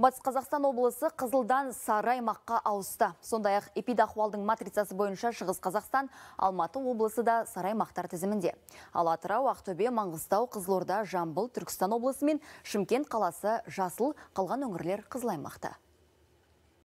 Батыс Қазақстан облысы қызылдан сарай маққа ауысты. Сондай ақ эпидахуалдың матрицасы бойынша Шығыс Қазақстан, Алматы облысы да сарай мақтар тізімінде. Ал Атырау, Ақтөбе, Маңғыстау, Қызылорда, Жамбыл, Түркістан облысы мен Шымкент қаласы жасыл, қалған өңірлер қызыл аймақта.